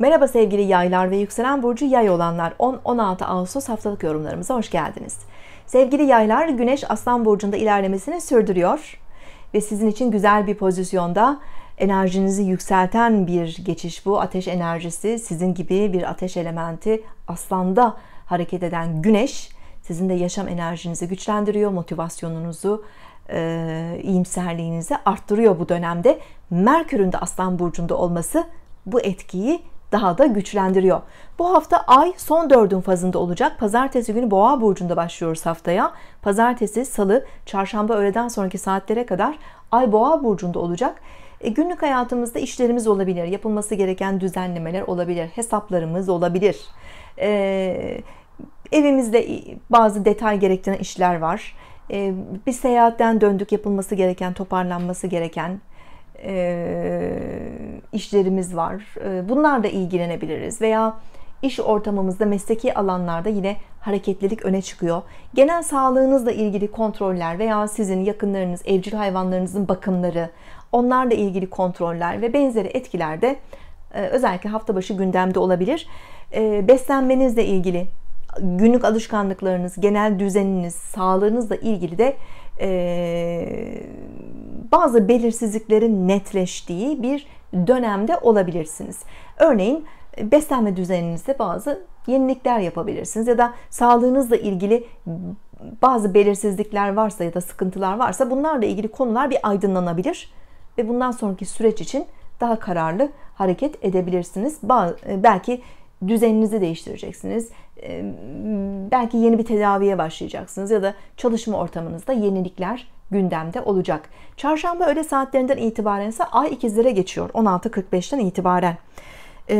Merhaba sevgili yaylar ve yükselen burcu yay olanlar 10-16 Ağustos haftalık yorumlarımıza hoş geldiniz. Sevgili yaylar güneş aslan burcunda ilerlemesini sürdürüyor ve sizin için güzel bir pozisyonda enerjinizi yükselten bir geçiş bu. Ateş enerjisi sizin gibi bir ateş elementi aslanda hareket eden güneş sizin de yaşam enerjinizi güçlendiriyor, motivasyonunuzu, e, iyimserliğinizi arttırıyor bu dönemde. Merkür'ün de Aslan Burcu'nda olması bu etkiyi daha da güçlendiriyor. Bu hafta ay son dördün fazında olacak. Pazartesi günü Boğa burcunda başlıyoruz haftaya. Pazartesi, salı, çarşamba öğleden sonraki saatlere kadar ay Boğa burcunda olacak. E, günlük hayatımızda işlerimiz olabilir, yapılması gereken düzenlemeler olabilir, hesaplarımız olabilir. E, evimizde bazı detay gerektiren işler var. E, bir seyahatten döndük, yapılması gereken, toparlanması gereken e, işlerimiz var. E, bunlarla ilgilenebiliriz veya iş ortamımızda, mesleki alanlarda yine hareketlilik öne çıkıyor. Genel sağlığınızla ilgili kontroller veya sizin yakınlarınız, evcil hayvanlarınızın bakımları, onlarla ilgili kontroller ve benzeri etkiler de e, özellikle hafta başı gündemde olabilir. Beslenmenizle ilgili, günlük alışkanlıklarınız, genel düzeniniz, sağlığınızla ilgili de bazı belirsizliklerin netleştiği bir dönemde olabilirsiniz. Örneğin e, beslenme düzeninizde bazı yenilikler yapabilirsiniz ya da sağlığınızla ilgili bazı belirsizlikler varsa ya da sıkıntılar varsa bunlarla ilgili konular bir aydınlanabilir ve bundan sonraki süreç için daha kararlı hareket edebilirsiniz. E, belki düzeninizi değiştireceksiniz. E, belki yeni bir tedaviye başlayacaksınız ya da çalışma ortamınızda yenilikler gündemde olacak. Çarşamba öğle saatlerinden itibaren ise ay ikizlere geçiyor 16.45'ten itibaren. Ee,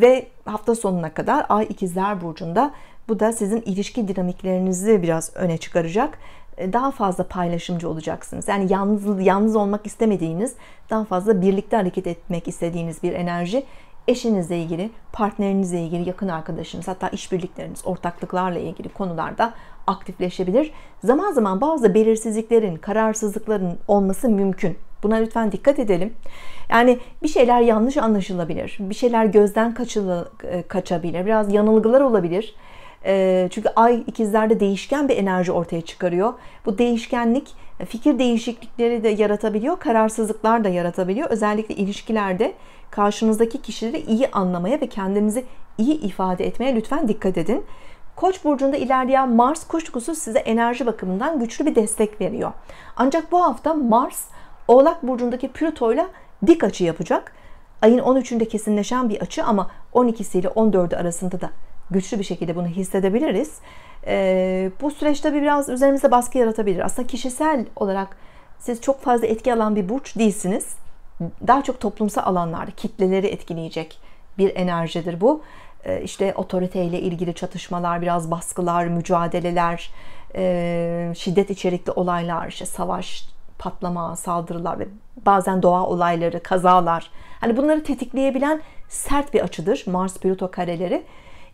ve hafta sonuna kadar ay ikizler burcunda bu da sizin ilişki dinamiklerinizi biraz öne çıkaracak ee, daha fazla paylaşımcı olacaksınız. Yani yalnız yalnız olmak istemediğiniz, daha fazla birlikte hareket etmek istediğiniz bir enerji eşinizle ilgili, partnerinizle ilgili, yakın arkadaşınız, hatta işbirlikleriniz, ortaklıklarla ilgili konularda aktifleşebilir. Zaman zaman bazı belirsizliklerin, kararsızlıkların olması mümkün. Buna lütfen dikkat edelim. Yani bir şeyler yanlış anlaşılabilir, bir şeyler gözden kaçılı, e, kaçabilir, biraz yanılgılar olabilir. E, çünkü ay ikizlerde değişken bir enerji ortaya çıkarıyor. Bu değişkenlik e, fikir değişiklikleri de yaratabiliyor, kararsızlıklar da yaratabiliyor. Özellikle ilişkilerde karşınızdaki kişileri iyi anlamaya ve kendinizi iyi ifade etmeye lütfen dikkat edin. Koç burcunda ilerleyen Mars kuşkusuz size enerji bakımından güçlü bir destek veriyor. Ancak bu hafta Mars Oğlak burcundaki Plüto ile dik açı yapacak. Ayın 13'ünde kesinleşen bir açı ama 12'si ile 14'ü arasında da güçlü bir şekilde bunu hissedebiliriz. E, bu süreçte biraz üzerimize baskı yaratabilir. Aslında kişisel olarak siz çok fazla etki alan bir burç değilsiniz. Daha çok toplumsal alanlarda kitleleri etkileyecek bir enerjidir bu. E, işte otoriteyle ilgili çatışmalar, biraz baskılar, mücadeleler, e, şiddet içerikli olaylar, işte savaş, patlama, saldırılar ve bazen doğa olayları, kazalar. Hani bunları tetikleyebilen sert bir açıdır Mars Plüto kareleri.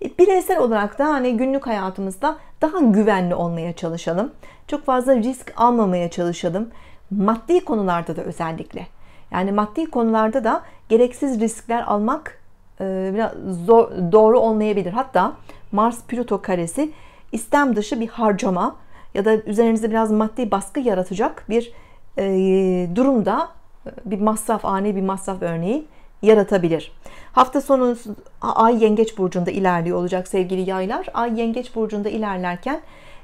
E, bireysel olarak da hani günlük hayatımızda daha güvenli olmaya çalışalım. Çok fazla risk almamaya çalışalım. Maddi konularda da özellikle. Yani maddi konularda da gereksiz riskler almak e, biraz zor, doğru olmayabilir. Hatta Mars Plüto karesi istem dışı bir harcama ya da üzerinize biraz maddi baskı yaratacak bir e, durumda bir masraf ani bir masraf örneği yaratabilir. Hafta sonu Ay Yengeç burcunda ilerliyor olacak sevgili Yaylar. Ay Yengeç burcunda ilerlerken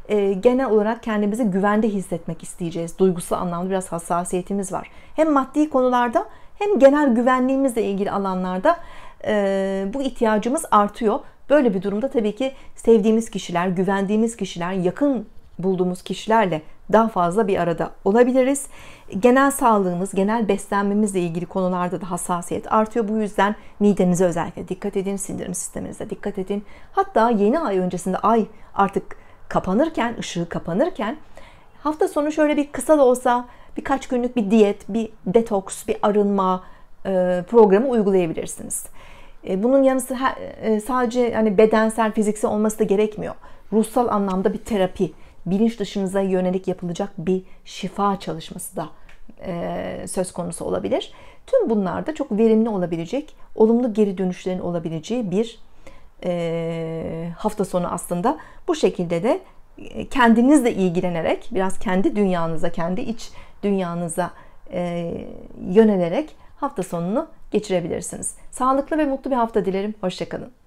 e, genel olarak kendimizi güvende hissetmek isteyeceğiz. Duygusal anlamda biraz hassasiyetimiz var. Hem maddi konularda hem genel güvenliğimizle ilgili alanlarda e, bu ihtiyacımız artıyor. Böyle bir durumda tabii ki sevdiğimiz kişiler, güvendiğimiz kişiler, yakın bulduğumuz kişilerle daha fazla bir arada olabiliriz. Genel sağlığımız, genel beslenmemizle ilgili konularda da hassasiyet artıyor. Bu yüzden midenize özellikle dikkat edin, sindirim sisteminize dikkat edin. Hatta yeni ay öncesinde ay artık kapanırken, ışığı kapanırken hafta sonu şöyle bir kısa da olsa birkaç günlük bir diyet, bir detoks, bir arınma e, programı uygulayabilirsiniz. E, bunun yanı sıra e, sadece hani bedensel, fiziksel olması da gerekmiyor. Ruhsal anlamda bir terapi bilinç dışınıza yönelik yapılacak bir şifa çalışması da e, söz konusu olabilir. Tüm bunlarda çok verimli olabilecek, olumlu geri dönüşlerin olabileceği bir e, hafta sonu aslında. Bu şekilde de e, kendinizle ilgilenerek, biraz kendi dünyanıza, kendi iç dünyanıza e, yönelerek hafta sonunu geçirebilirsiniz. Sağlıklı ve mutlu bir hafta dilerim. Hoşçakalın.